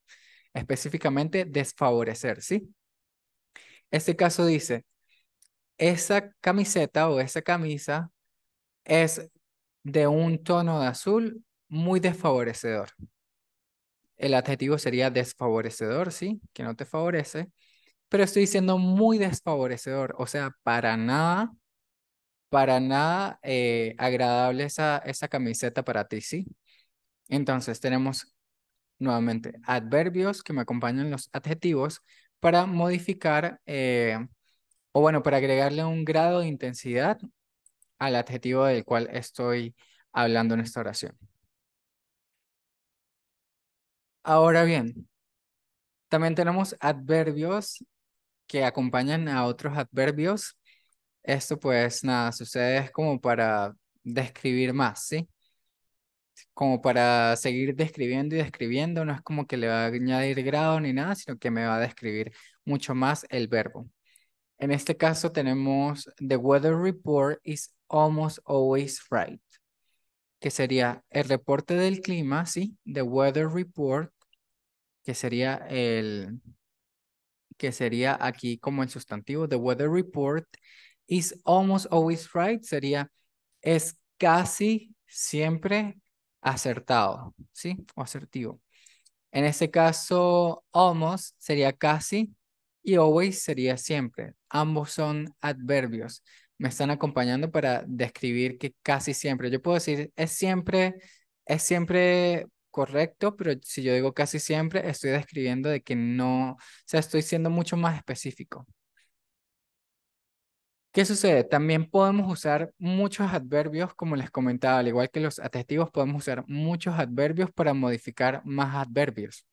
específicamente desfavorecer, ¿sí? Este caso dice, esa camiseta o esa camisa es de un tono de azul muy desfavorecedor. El adjetivo sería desfavorecedor, ¿sí? Que no te favorece. Pero estoy diciendo muy desfavorecedor, o sea, para nada para nada eh, agradable esa, esa camiseta para ti, ¿sí? Entonces tenemos nuevamente adverbios que me acompañan los adjetivos para modificar eh, o bueno, para agregarle un grado de intensidad al adjetivo del cual estoy hablando en esta oración. Ahora bien, también tenemos adverbios que acompañan a otros adverbios esto pues nada, sucede es como para describir más, ¿sí? Como para seguir describiendo y describiendo, no es como que le va a añadir grado ni nada, sino que me va a describir mucho más el verbo. En este caso tenemos the weather report is almost always right, que sería el reporte del clima, ¿sí? The weather report, que sería el que sería aquí como el sustantivo, the weather report is almost always right sería es casi siempre acertado, ¿sí? O asertivo. En este caso, almost sería casi y always sería siempre. Ambos son adverbios. Me están acompañando para describir que casi siempre. Yo puedo decir es siempre, es siempre correcto, pero si yo digo casi siempre, estoy describiendo de que no, o sea, estoy siendo mucho más específico. ¿Qué sucede? También podemos usar muchos adverbios, como les comentaba, al igual que los adjetivos, podemos usar muchos adverbios para modificar más adverbios.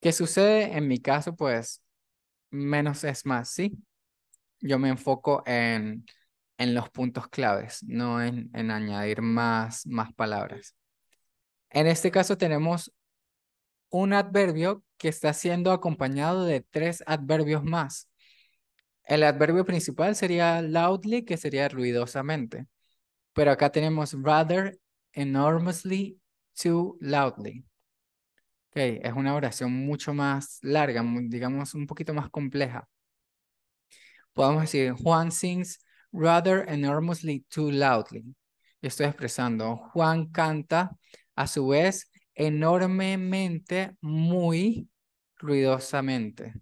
¿Qué sucede? En mi caso, pues, menos es más, ¿sí? Yo me enfoco en, en los puntos claves, no en, en añadir más, más palabras. En este caso tenemos un adverbio que está siendo acompañado de tres adverbios más. El adverbio principal sería loudly, que sería ruidosamente. Pero acá tenemos rather, enormously, too loudly. Okay, es una oración mucho más larga, digamos un poquito más compleja. Podemos decir, Juan sings rather enormously too loudly. estoy expresando, Juan canta a su vez enormemente, muy ruidosamente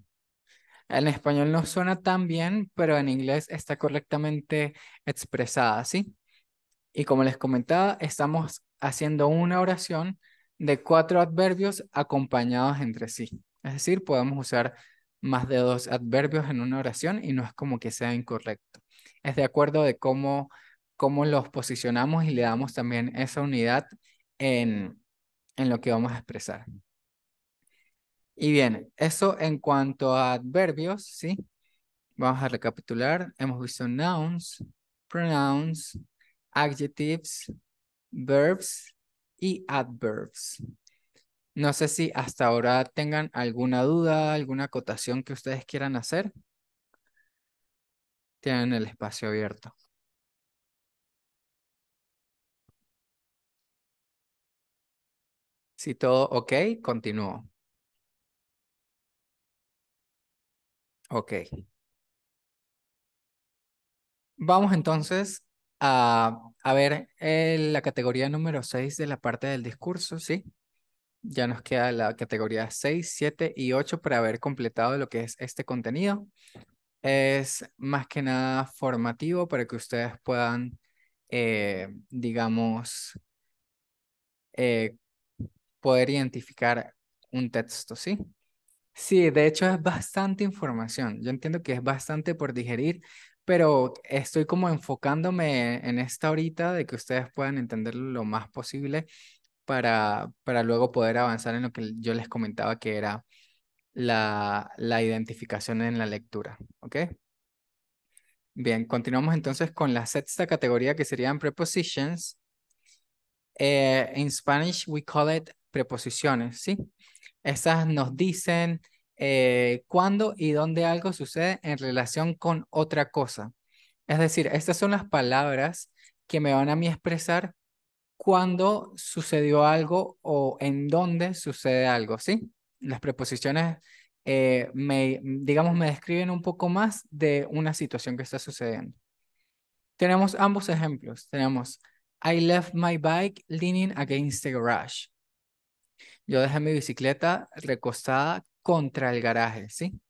en español no suena tan bien, pero en inglés está correctamente expresada, ¿sí? Y como les comentaba, estamos haciendo una oración de cuatro adverbios acompañados entre sí. Es decir, podemos usar más de dos adverbios en una oración y no es como que sea incorrecto. Es de acuerdo de cómo, cómo los posicionamos y le damos también esa unidad en, en lo que vamos a expresar. Y bien, eso en cuanto a adverbios, ¿sí? Vamos a recapitular. Hemos visto nouns, pronouns, adjectives, verbs y adverbs. No sé si hasta ahora tengan alguna duda, alguna acotación que ustedes quieran hacer. Tienen el espacio abierto. Si todo ok, continúo. Ok. Vamos entonces a, ver eh, la categoría número 6 de la parte del discurso, ¿sí? Ya nos queda la categoría 6, 7 y 8 para haber completado lo que es este contenido. Es más que nada formativo para que ustedes puedan, eh, digamos, eh, poder identificar un texto, ¿sí? Sí, de hecho es bastante información. Yo entiendo que es bastante por digerir, pero estoy como enfocándome en esta horita de que ustedes puedan entenderlo lo más posible para, para luego poder avanzar en lo que yo les comentaba que era la, la identificación en la lectura. ¿Ok? Bien, continuamos entonces con la sexta categoría que serían prepositions. En eh, in Spanish we call it preposiciones, ¿sí? Esas nos dicen eh, cuándo y dónde algo sucede en relación con otra cosa. Es decir, estas son las palabras que me van a mí expresar cuándo sucedió algo o en dónde sucede algo, ¿sí? Las preposiciones, eh, me, digamos, me describen un poco más de una situación que está sucediendo. Tenemos ambos ejemplos. Tenemos, I left my bike leaning against the garage. Yo dejé mi bicicleta recostada contra el garaje, ¿sí?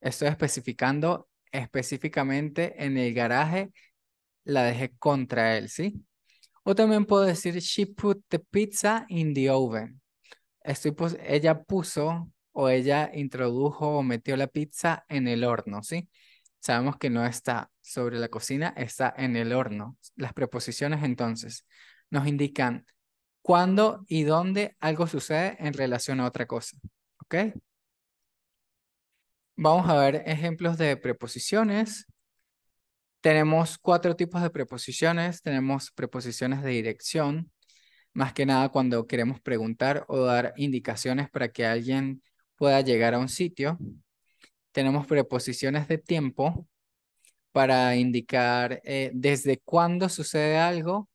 Estoy especificando específicamente en el garaje, la dejé contra él, ¿sí? O también puedo decir, she put the pizza in the oven. ella puso o ella introdujo o metió la pizza en el horno, ¿sí? Sabemos que no está sobre la cocina, está en el horno. Las preposiciones entonces nos indican cuándo y dónde algo sucede en relación a otra cosa. Vamos a ver ejemplos de preposiciones. Tenemos cuatro tipos de preposiciones. Tenemos preposiciones de dirección, más que nada cuando queremos preguntar o dar indicaciones para que alguien pueda llegar a un sitio. Tenemos preposiciones de tiempo para indicar eh, desde cuándo sucede algo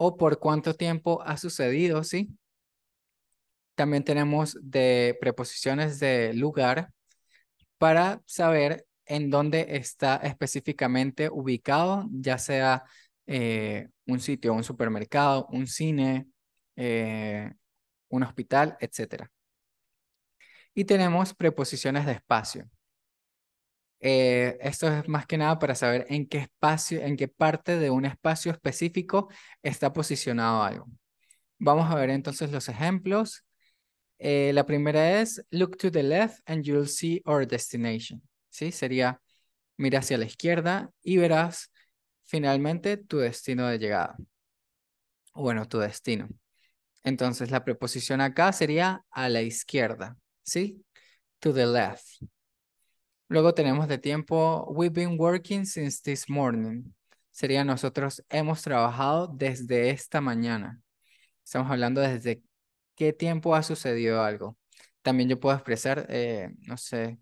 o por cuánto tiempo ha sucedido, ¿sí? También tenemos de preposiciones de lugar para saber en dónde está específicamente ubicado, ya sea eh, un sitio, un supermercado, un cine, eh, un hospital, etc. Y tenemos preposiciones de espacio. Eh, esto es más que nada para saber en qué espacio, en qué parte de un espacio específico está posicionado algo. Vamos a ver entonces los ejemplos. Eh, la primera es, look to the left and you'll see our destination. ¿Sí? Sería, mira hacia la izquierda y verás finalmente tu destino de llegada. bueno, tu destino. Entonces la preposición acá sería a la izquierda, ¿sí? To the left. Luego tenemos de tiempo, we've been working since this morning. Sería nosotros hemos trabajado desde esta mañana. Estamos hablando desde qué tiempo ha sucedido algo. También yo puedo expresar, eh, no sé,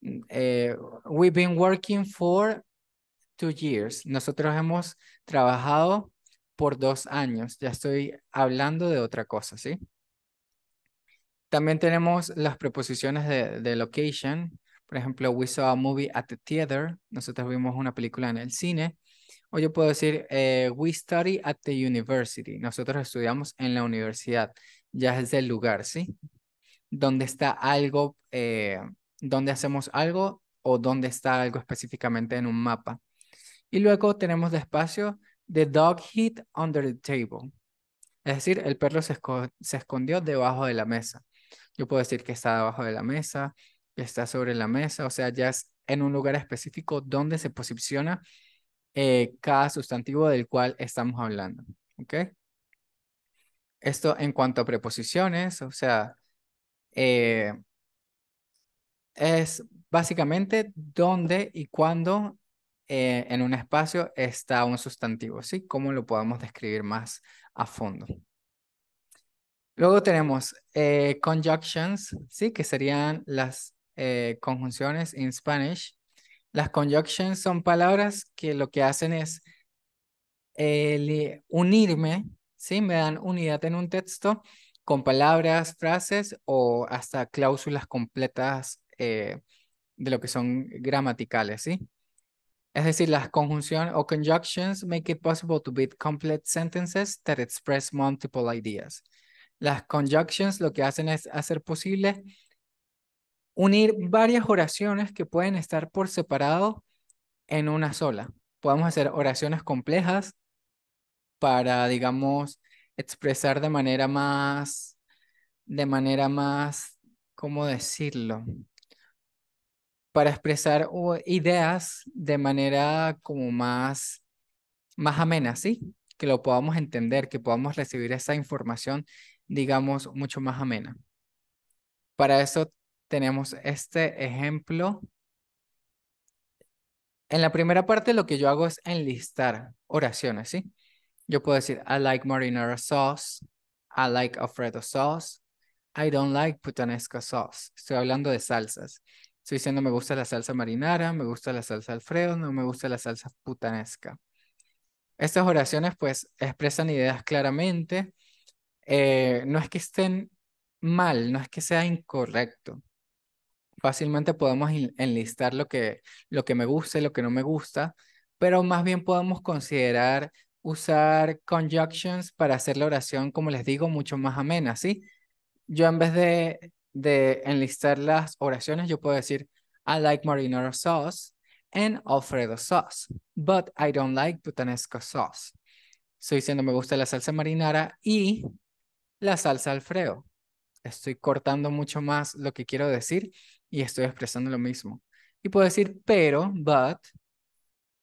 mm, eh, we've been working for two years. Nosotros hemos trabajado por dos años. Ya estoy hablando de otra cosa, ¿sí? También tenemos las preposiciones de, de location, por ejemplo, we saw a movie at the theater. Nosotros vimos una película en el cine. O yo puedo decir, eh, we study at the university. Nosotros estudiamos en la universidad. Ya es el lugar, ¿sí? Donde está algo, eh, donde hacemos algo o donde está algo específicamente en un mapa. Y luego tenemos espacio, the dog hid under the table. Es decir, el perro se escondió debajo de la mesa. Yo puedo decir que está debajo de la mesa, está sobre la mesa, o sea, ya es en un lugar específico donde se posiciona eh, cada sustantivo del cual estamos hablando. ¿Ok? Esto en cuanto a preposiciones, o sea, eh, es básicamente dónde y cuándo eh, en un espacio está un sustantivo, ¿sí? ¿Cómo lo podemos describir más a fondo? Luego tenemos conjunctions, ¿sí? Que serían las eh, conjunciones in Spanish. Las conjunctions son palabras que lo que hacen es eh, unirme, ¿sí? Me dan unidad en un texto con palabras, frases o hasta cláusulas completas eh, de lo que son gramaticales, ¿sí? Es decir, las conjunciones o conjunctions make it possible to build complete sentences that express multiple ideas. Las conjunctions lo que hacen es hacer posible unir varias oraciones que pueden estar por separado en una sola. Podemos hacer oraciones complejas para, digamos, expresar de manera más, de manera más, ¿cómo decirlo? Para expresar uh, ideas de manera como más, más amena, ¿sí? Que lo podamos entender, que podamos recibir esa información, digamos, mucho más amena. Para eso tenemos este ejemplo. En la primera parte lo que yo hago es enlistar oraciones, ¿sí? Yo puedo decir, I like marinara sauce, I like Alfredo sauce, I don't like putanesca sauce. Estoy hablando de salsas. Estoy diciendo me gusta la salsa marinara, me gusta la salsa alfredo, no me gusta la salsa putanesca. Estas oraciones pues expresan ideas claramente. Eh, no es que estén mal, no es que sea incorrecto fácilmente podemos enlistar lo que, lo que me gusta y lo que no me gusta, pero más bien podemos considerar usar conjunctions para hacer la oración, como les digo, mucho más amena, ¿sí? Yo en vez de, enlistar las oraciones, yo puedo decir, I like marinara sauce and Alfredo sauce, but I don't like butanesco sauce. Estoy diciendo me gusta la salsa marinara y la salsa Alfredo. Estoy cortando mucho más lo que quiero decir y estoy expresando lo mismo. Y puedo decir, pero, but,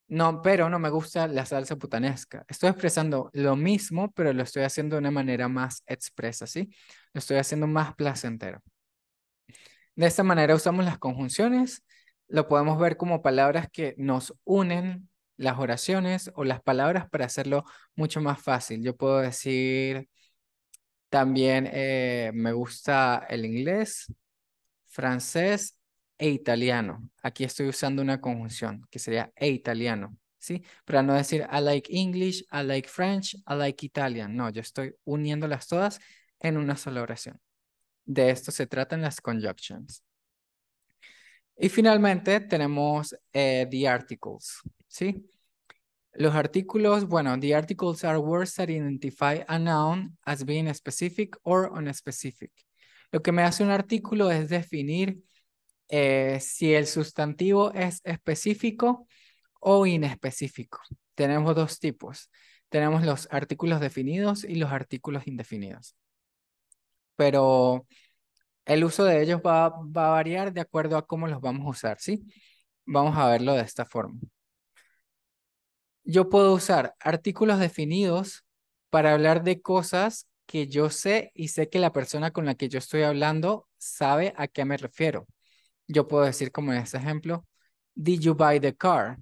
no, pero no me gusta la salsa putanesca. Estoy expresando lo mismo, pero lo estoy haciendo de una manera más expresa, ¿sí? Lo estoy haciendo más placentero. De esta manera usamos las conjunciones, lo podemos ver como palabras que nos unen las oraciones o las palabras para hacerlo mucho más fácil. Yo puedo decir, también eh, me gusta el inglés, francés e italiano. Aquí estoy usando una conjunción que sería e italiano, ¿sí? Para no decir I like English, I like French, I like Italian. No, yo estoy uniéndolas todas en una sola oración. De esto se tratan las conjunctions. Y finalmente tenemos eh, the articles, ¿sí? Los artículos, bueno, the articles are words that identify a noun as being specific or unspecific. Lo que me hace un artículo es definir eh, si el sustantivo es específico o inespecífico. Tenemos dos tipos. Tenemos los artículos definidos y los artículos indefinidos. Pero el uso de ellos va, va a variar de acuerdo a cómo los vamos a usar, ¿sí? Vamos a verlo de esta forma. Yo puedo usar artículos definidos para hablar de cosas que yo sé y sé que la persona con la que yo estoy hablando sabe a qué me refiero. Yo puedo decir como en este ejemplo, did you buy the car?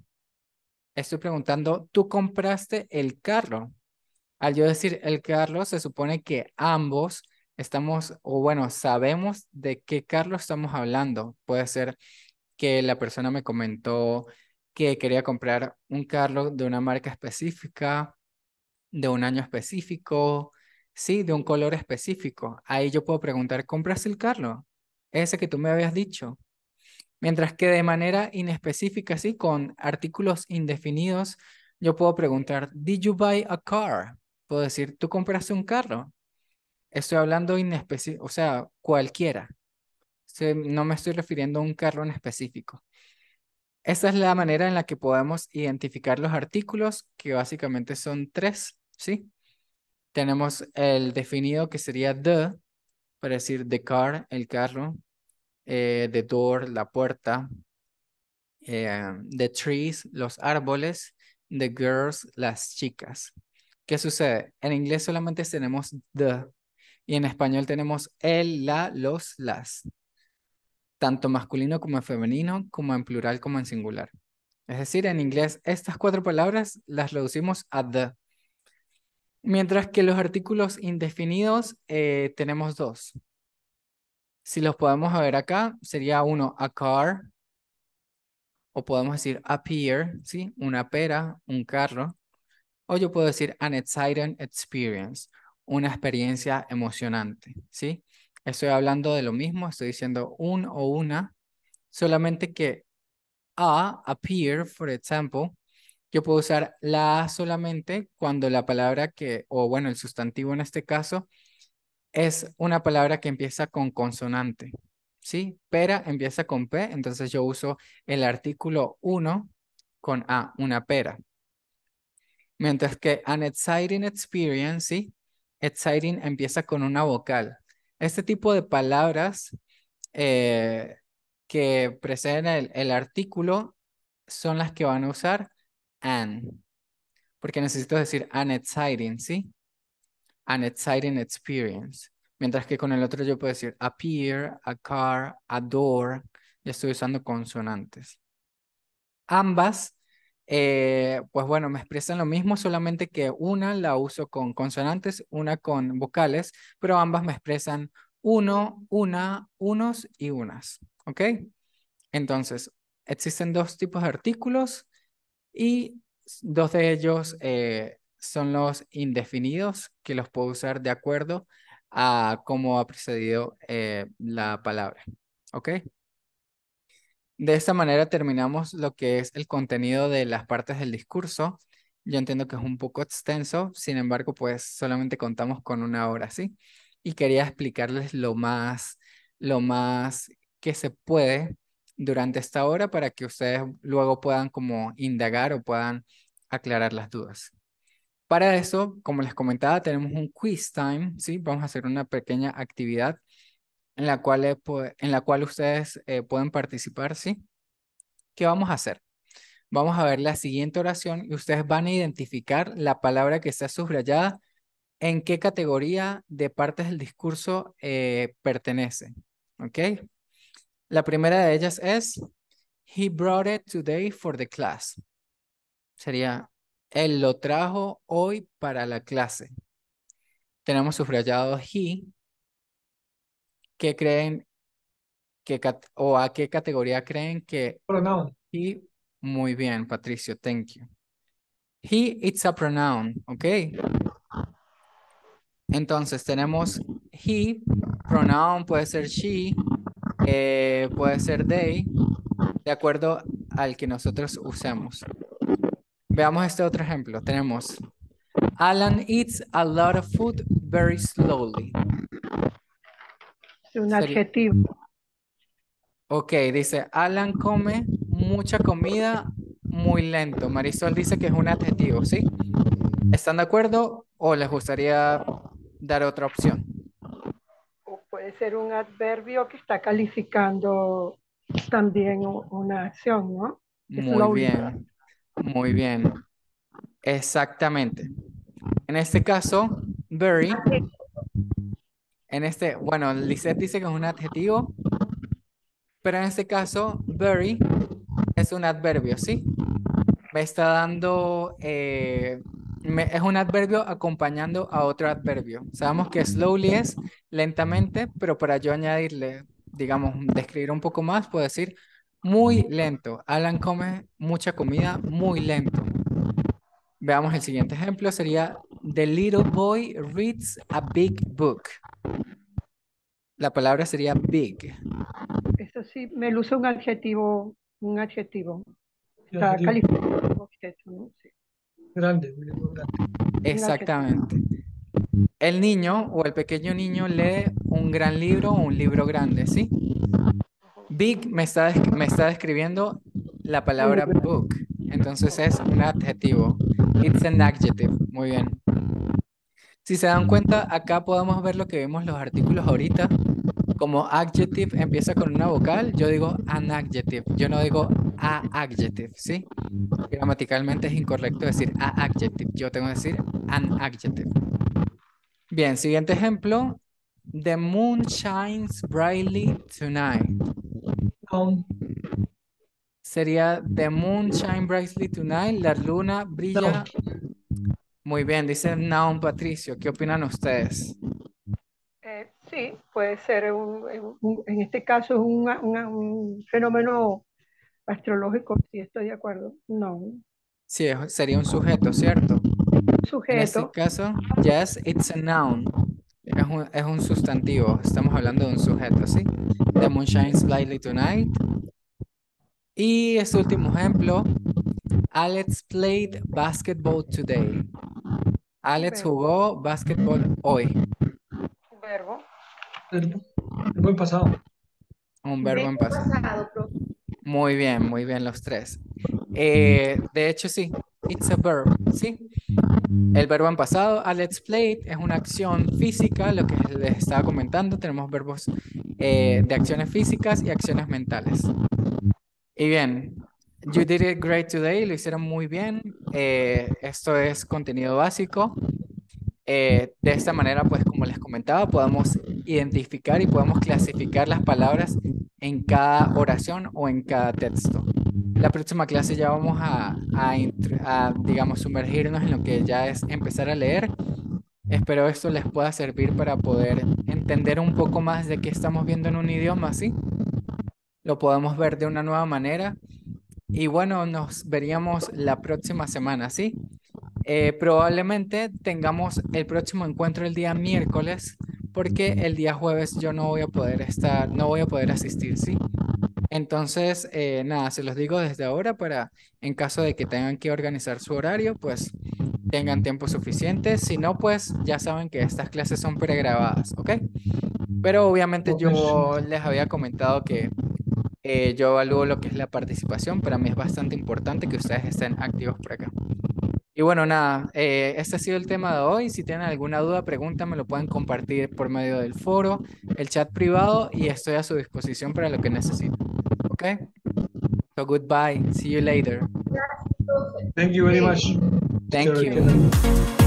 Estoy preguntando, ¿tú compraste el carro? Al yo decir el carro, se supone que ambos estamos, o bueno, sabemos de qué carro estamos hablando. Puede ser que la persona me comentó que quería comprar un carro de una marca específica, de un año específico, Sí, de un color específico. Ahí yo puedo preguntar, ¿compras el carro? Ese que tú me habías dicho. Mientras que de manera inespecífica, sí, con artículos indefinidos, yo puedo preguntar, ¿Did you buy a car? Puedo decir, ¿tú compraste un carro? Estoy hablando inespecífico, o sea, cualquiera. No me estoy refiriendo a un carro en específico. Esa es la manera en la que podemos identificar los artículos, que básicamente son tres, ¿sí? tenemos el definido que sería the, para decir the car, el carro, eh, the door, la puerta, eh, the trees, los árboles, the girls, las chicas. ¿Qué sucede? En inglés solamente tenemos the y en español tenemos el, la, los, las. Tanto masculino como femenino, como en plural como en singular. Es decir, en inglés estas cuatro palabras las reducimos a the. Mientras que los artículos indefinidos eh, tenemos dos. Si los podemos ver acá, sería uno a car, o podemos decir a ¿sí? una pera, un carro. O yo puedo decir an exciting experience, una experiencia emocionante. ¿sí? Estoy hablando de lo mismo, estoy diciendo un o una, solamente que a appear, for example, yo puedo usar la A solamente cuando la palabra que, o bueno, el sustantivo en este caso, es una palabra que empieza con consonante, ¿sí? Pera empieza con P, entonces yo uso el artículo 1 con A, una pera. Mientras que an exciting experience, ¿sí? Exciting empieza con una vocal. Este tipo de palabras eh, que preceden el, el artículo son las que van a usar an. Porque necesito decir an exciting, ¿sí? An exciting experience. Mientras que con el otro yo puedo decir a a car, a door. Ya estoy usando consonantes. Ambas, eh, pues bueno, me expresan lo mismo, solamente que una la uso con consonantes, una con vocales, pero ambas me expresan uno, una, unos y unas. ¿Ok? Entonces, existen dos tipos de artículos y dos de ellos eh, son los indefinidos, que los puedo usar de acuerdo a cómo ha precedido eh, la palabra. ¿Ok? De esta manera terminamos lo que es el contenido de las partes del discurso. Yo entiendo que es un poco extenso, sin embargo, pues solamente contamos con una hora, ¿sí? Y quería explicarles lo más, lo más que se puede durante esta hora para que ustedes luego puedan como indagar o puedan aclarar las dudas. Para eso, como les comentaba, tenemos un quiz time, ¿sí? Vamos a hacer una pequeña actividad en la cual, eh, en la cual ustedes eh, pueden participar, ¿sí? ¿Qué vamos a hacer? Vamos a ver la siguiente oración y ustedes van a identificar la palabra que está subrayada en qué categoría de partes del discurso eh, pertenece, ¿ok? La primera de ellas es, he brought it today for the class. Sería, él lo trajo hoy para la clase. Tenemos subrayado he. ¿Qué creen? Que, ¿O a qué categoría creen que... Pronoun. He, muy bien, Patricio, thank you. He, it's a pronoun, ¿ok? Entonces tenemos he, pronoun puede ser she, eh, puede ser day de acuerdo al que nosotros usemos. Veamos este otro ejemplo. Tenemos Alan eats a lot of food very slowly. Un adjetivo. Ok, dice Alan come mucha comida muy lento. Marisol dice que es un adjetivo, ¿sí? ¿Están de acuerdo o les gustaría dar otra opción? puede ser un adverbio que está calificando también una acción, ¿no? muy bien, muy bien. Exactamente. En este caso, very. En este, bueno, Lisette dice que es un adjetivo, pero en este caso, very es un adverbio, ¿sí? Me está dando eh, es un adverbio acompañando a otro adverbio. Sabemos que slowly es lentamente, pero para yo añadirle, digamos, describir un poco más, puedo decir muy lento. Alan come mucha comida muy lento. Veamos el siguiente ejemplo, sería The little boy reads a big book. La palabra sería big. Eso sí, me luce un adjetivo, un adjetivo. Está ¿no? grande, grande. Exactamente. El niño o el pequeño niño lee un gran libro o un libro grande, ¿sí? Big me está, me está describiendo la palabra book, entonces es un adjetivo. It's an adjective, muy bien. Si se dan cuenta, acá podemos ver lo que vemos los artículos ahorita, como adjective empieza con una vocal, yo digo an adjective, yo no digo a adjective, ¿sí? Gramaticalmente es incorrecto decir a adjective, yo tengo que decir an adjective. Bien, siguiente ejemplo. The moon shines brightly tonight. Sería The moon shines brightly tonight. La luna brilla. Muy bien, dice Naum Patricio. ¿Qué opinan ustedes? puede ser, un, en este caso es un fenómeno astrológico, si estoy de acuerdo, no. Sí, sería un sujeto, ¿cierto? sujeto. En este caso, yes, it's a noun. Es un, es un sustantivo, estamos hablando de un sujeto, ¿sí? The moon shines tonight. Y este último ejemplo, Alex played basketball today. Alex jugó basketball hoy. Verbo un verbo buen pasado. Un verbo en pasado. muy bien, muy bien los tres. Eh, de hecho, sí, it's a verb, ¿sí? El verbo en pasado, a let's play it, es una acción física, lo que les estaba comentando, tenemos verbos eh, de acciones físicas y acciones mentales. Y bien, you did it great today, lo hicieron muy bien, eh, esto es contenido básico, eh, de esta manera, pues como les comentaba, Podemos identificar y podemos clasificar las palabras en cada oración o en cada texto. La próxima clase ya vamos a, digamos, sumergirnos en lo que ya es empezar a leer. Espero esto les pueda servir para poder entender un poco más de qué estamos viendo en un idioma, ¿sí? Lo podemos ver de una nueva manera. Y bueno, nos veríamos la próxima semana, ¿sí? Eh, probablemente tengamos el próximo encuentro el día miércoles, porque el día jueves yo no voy a poder estar, no voy a poder asistir, ¿sí? Entonces, eh, nada, se los digo desde ahora para, en caso de que tengan que organizar su horario, pues tengan tiempo suficiente. Si no, pues ya saben que estas clases son pregrabadas, ¿ok? Pero obviamente yo les había comentado que eh, yo evalúo lo que es la participación. Para mí es bastante importante que ustedes estén activos por acá. Y bueno, nada, eh, este ha sido el tema de hoy. Si tienen alguna duda, pregunta, me lo pueden compartir por medio del foro, el chat privado y estoy a su disposición para lo que necesiten. ¿Ok? So goodbye. See you later. Thank you very much. Thank you.